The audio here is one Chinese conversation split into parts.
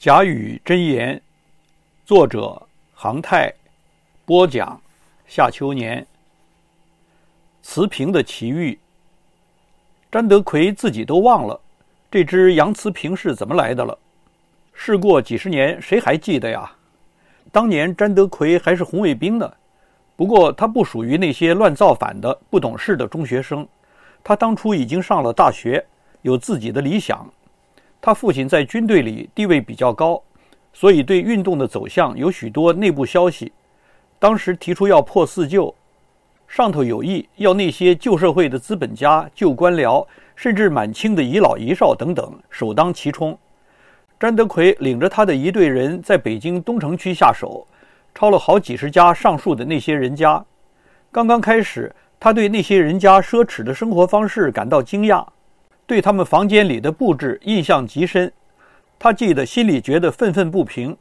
《甲雨真言》，作者杭泰播讲，夏秋年。瓷瓶的奇遇，詹德奎自己都忘了这只洋瓷瓶是怎么来的了。事过几十年，谁还记得呀？当年詹德奎还是红卫兵呢。不过他不属于那些乱造反的、不懂事的中学生，他当初已经上了大学，有自己的理想。他父亲在军队里地位比较高，所以对运动的走向有许多内部消息。当时提出要破四旧，上头有意要那些旧社会的资本家、旧官僚，甚至满清的遗老遗少等等首当其冲。詹德奎领着他的一队人在北京东城区下手，抄了好几十家上述的那些人家。刚刚开始，他对那些人家奢侈的生活方式感到惊讶。对他们房间里的布置印象极深，他记得心里觉得愤愤不平，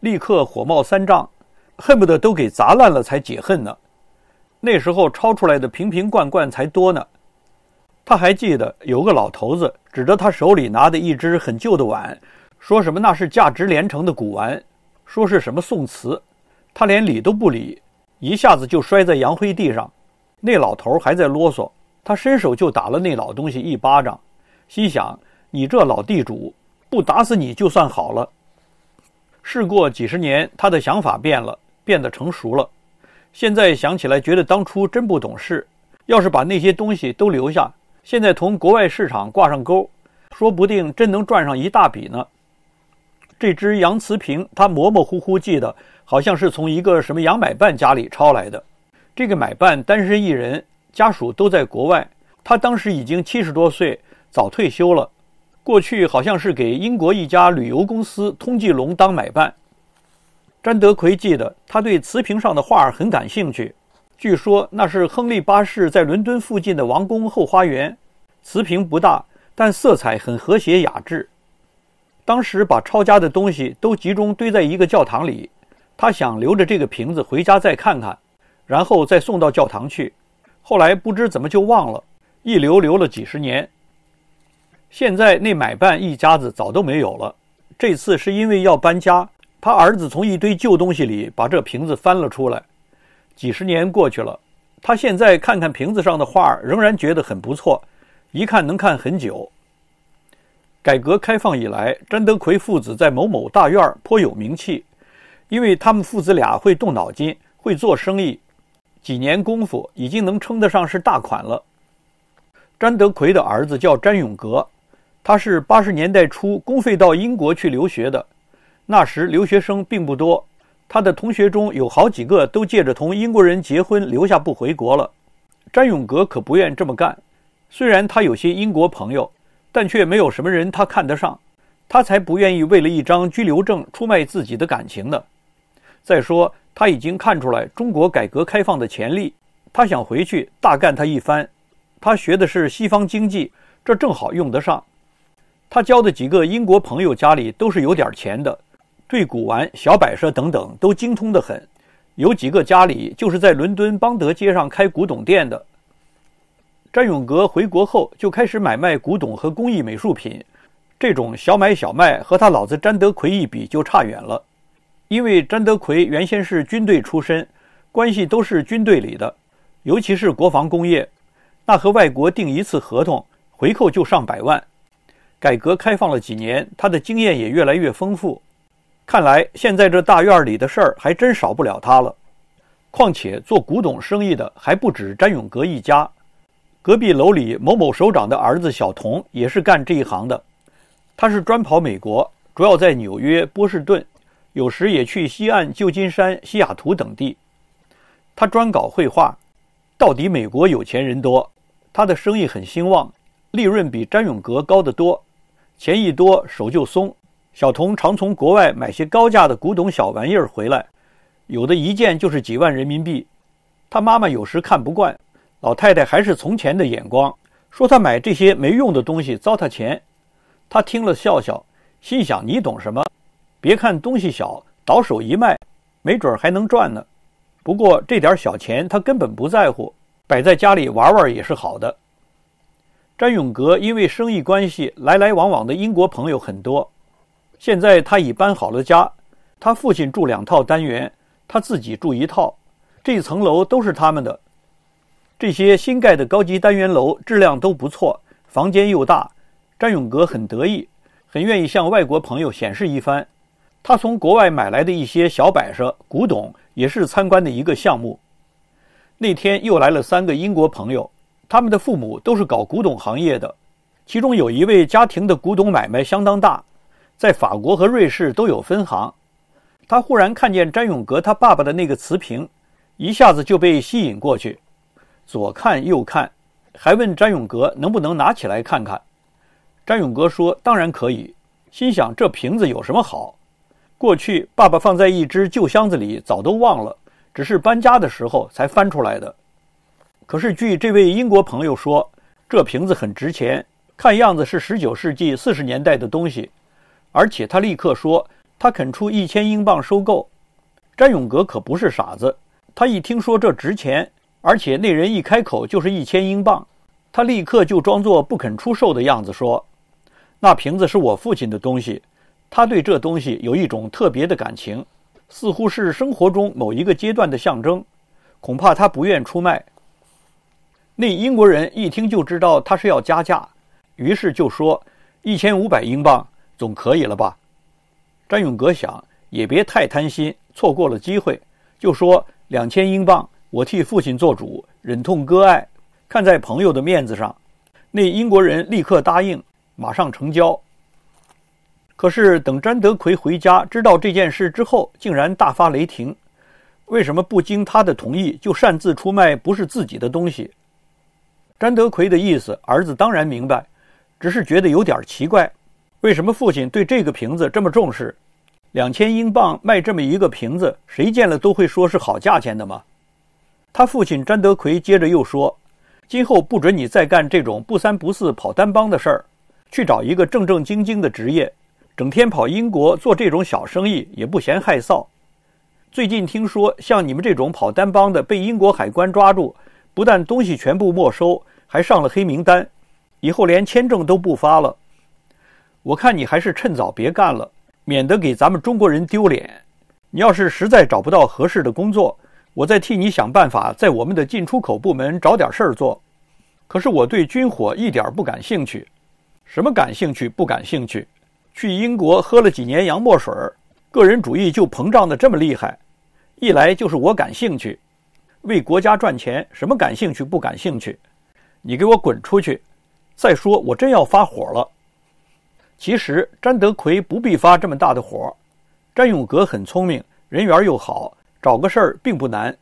立刻火冒三丈，恨不得都给砸烂了才解恨呢。那时候抄出来的瓶瓶罐罐才多呢，他还记得有个老头子指着他手里拿的一只很旧的碗，说什么那是价值连城的古玩，说是什么宋瓷，他连理都不理，一下子就摔在洋灰地上。那老头还在啰嗦，他伸手就打了那老东西一巴掌。心想：“你这老地主，不打死你就算好了。”事过几十年，他的想法变了，变得成熟了。现在想起来，觉得当初真不懂事。要是把那些东西都留下，现在同国外市场挂上钩，说不定真能赚上一大笔呢。这只洋瓷瓶，他模模糊糊记得，好像是从一个什么洋买办家里抄来的。这个买办单身一人，家属都在国外。他当时已经七十多岁。早退休了，过去好像是给英国一家旅游公司通济龙当买办。詹德奎记得，他对瓷瓶上的画儿很感兴趣。据说那是亨利八世在伦敦附近的王宫后花园。瓷瓶不大，但色彩很和谐雅致。当时把抄家的东西都集中堆在一个教堂里，他想留着这个瓶子回家再看看，然后再送到教堂去。后来不知怎么就忘了，一留留了几十年。现在那买办一家子早都没有了。这次是因为要搬家，他儿子从一堆旧东西里把这瓶子翻了出来。几十年过去了，他现在看看瓶子上的画，仍然觉得很不错，一看能看很久。改革开放以来，詹德奎父子在某某大院颇有名气，因为他们父子俩会动脑筋，会做生意，几年功夫已经能称得上是大款了。詹德奎的儿子叫詹永革。他是八十年代初公费到英国去留学的，那时留学生并不多。他的同学中有好几个都借着同英国人结婚留下不回国了。詹永革可不愿这么干。虽然他有些英国朋友，但却没有什么人他看得上。他才不愿意为了一张居留证出卖自己的感情呢。再说，他已经看出来中国改革开放的潜力，他想回去大干他一番。他学的是西方经济，这正好用得上。他交的几个英国朋友家里都是有点钱的，对古玩、小摆设等等都精通得很。有几个家里就是在伦敦邦德街上开古董店的。詹永革回国后就开始买卖古董和工艺美术品，这种小买小卖和他老子詹德奎一比就差远了。因为詹德奎原先是军队出身，关系都是军队里的，尤其是国防工业，那和外国订一次合同回扣就上百万。改革开放了几年，他的经验也越来越丰富。看来现在这大院里的事儿还真少不了他了。况且做古董生意的还不止詹永革一家，隔壁楼里某某首长的儿子小童也是干这一行的。他是专跑美国，主要在纽约、波士顿，有时也去西岸、旧金山、西雅图等地。他专搞绘画，到底美国有钱人多，他的生意很兴旺，利润比詹永革高得多。钱一多手就松，小童常从国外买些高价的古董小玩意儿回来，有的一件就是几万人民币。他妈妈有时看不惯，老太太还是从前的眼光，说他买这些没用的东西糟蹋钱。他听了笑笑，心想你懂什么？别看东西小，倒手一卖，没准还能赚呢。不过这点小钱他根本不在乎，摆在家里玩玩也是好的。詹永革因为生意关系，来来往往的英国朋友很多。现在他已搬好了家，他父亲住两套单元，他自己住一套，这一层楼都是他们的。这些新盖的高级单元楼质量都不错，房间又大。詹永革很得意，很愿意向外国朋友显示一番。他从国外买来的一些小摆设、古董也是参观的一个项目。那天又来了三个英国朋友。他们的父母都是搞古董行业的，其中有一位家庭的古董买卖相当大，在法国和瑞士都有分行。他忽然看见詹永革他爸爸的那个瓷瓶，一下子就被吸引过去，左看右看，还问詹永革能不能拿起来看看。詹永革说：“当然可以。”心想这瓶子有什么好？过去爸爸放在一只旧箱子里，早都忘了，只是搬家的时候才翻出来的。可是，据这位英国朋友说，这瓶子很值钱，看样子是十九世纪四十年代的东西，而且他立刻说，他肯出一千英镑收购。詹永格可不是傻子，他一听说这值钱，而且那人一开口就是一千英镑，他立刻就装作不肯出售的样子说：“那瓶子是我父亲的东西，他对这东西有一种特别的感情，似乎是生活中某一个阶段的象征，恐怕他不愿出卖。”那英国人一听就知道他是要加价，于是就说：“一千五百英镑总可以了吧？”詹永格想，也别太贪心，错过了机会，就说：“两千英镑，我替父亲做主，忍痛割爱，看在朋友的面子上。”那英国人立刻答应，马上成交。可是等詹德奎回家知道这件事之后，竟然大发雷霆：“为什么不经他的同意就擅自出卖不是自己的东西？”詹德奎的意思，儿子当然明白，只是觉得有点奇怪，为什么父亲对这个瓶子这么重视？两千英镑卖这么一个瓶子，谁见了都会说是好价钱的吗？他父亲詹德奎接着又说：“今后不准你再干这种不三不四跑单帮的事儿，去找一个正正经经的职业，整天跑英国做这种小生意也不嫌害臊。最近听说，像你们这种跑单帮的被英国海关抓住，不但东西全部没收。”还上了黑名单，以后连签证都不发了。我看你还是趁早别干了，免得给咱们中国人丢脸。你要是实在找不到合适的工作，我再替你想办法，在我们的进出口部门找点事儿做。可是我对军火一点不感兴趣，什么感兴趣不感兴趣？去英国喝了几年洋墨水，个人主义就膨胀得这么厉害。一来就是我感兴趣，为国家赚钱，什么感兴趣不感兴趣？你给我滚出去！再说，我真要发火了。其实詹德奎不必发这么大的火。詹永革很聪明，人缘又好，找个事儿并不难。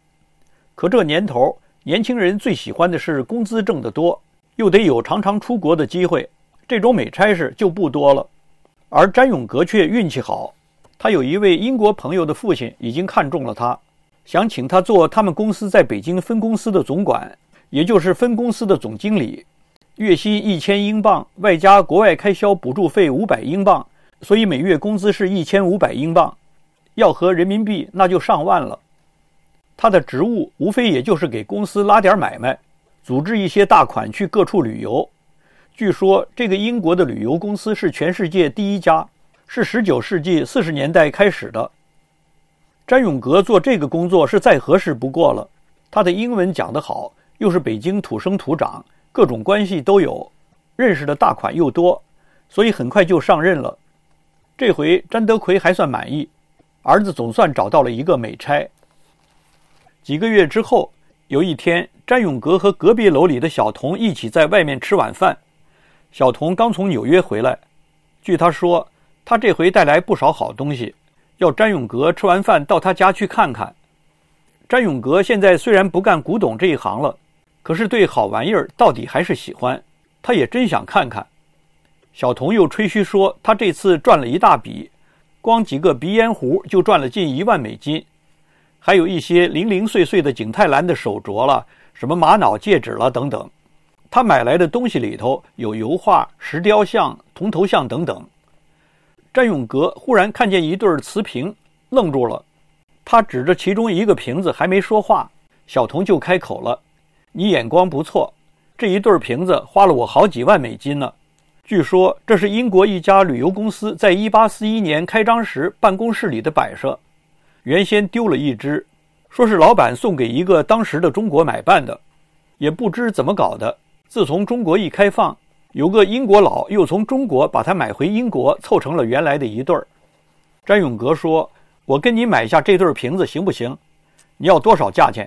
可这年头，年轻人最喜欢的是工资挣得多，又得有常常出国的机会。这种美差事就不多了。而詹永革却运气好，他有一位英国朋友的父亲已经看中了他，想请他做他们公司在北京分公司的总管。也就是分公司的总经理，月薪一千英镑，外加国外开销补助费五百英镑，所以每月工资是一千五百英镑。要合人民币，那就上万了。他的职务无非也就是给公司拉点买卖，组织一些大款去各处旅游。据说这个英国的旅游公司是全世界第一家，是十九世纪四十年代开始的。詹永革做这个工作是再合适不过了，他的英文讲得好。又是北京土生土长，各种关系都有，认识的大款又多，所以很快就上任了。这回詹德奎还算满意，儿子总算找到了一个美差。几个月之后，有一天，詹永格和隔壁楼里的小童一起在外面吃晚饭。小童刚从纽约回来，据他说，他这回带来不少好东西，要詹永格吃完饭到他家去看看。詹永格现在虽然不干古董这一行了。可是对好玩意儿到底还是喜欢，他也真想看看。小童又吹嘘说，他这次赚了一大笔，光几个鼻烟壶就赚了近一万美金，还有一些零零碎碎的景泰蓝的手镯了，什么玛瑙戒指了等等。他买来的东西里头有油画、石雕像、铜头像等等。詹永革忽然看见一对瓷瓶，愣住了。他指着其中一个瓶子，还没说话，小童就开口了。你眼光不错，这一对儿瓶子花了我好几万美金呢。据说这是英国一家旅游公司在一八四一年开张时办公室里的摆设，原先丢了一只，说是老板送给一个当时的中国买办的，也不知怎么搞的。自从中国一开放，有个英国佬又从中国把它买回英国，凑成了原来的一对儿。詹永革说：“我跟你买下这对儿瓶子行不行？你要多少价钱？”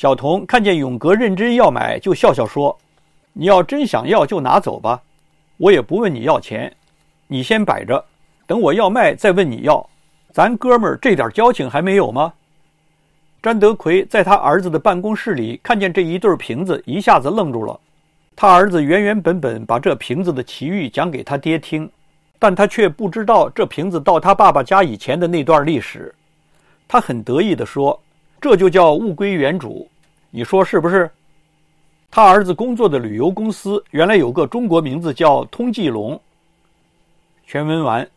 小童看见永哥认真要买，就笑笑说：“你要真想要，就拿走吧，我也不问你要钱，你先摆着，等我要卖再问你要。咱哥们儿这点交情还没有吗？”詹德奎在他儿子的办公室里看见这一对瓶子，一下子愣住了。他儿子原原本本把这瓶子的奇遇讲给他爹听，但他却不知道这瓶子到他爸爸家以前的那段历史。他很得意地说：“这就叫物归原主。”你说是不是？他儿子工作的旅游公司原来有个中国名字叫通济龙。全文完。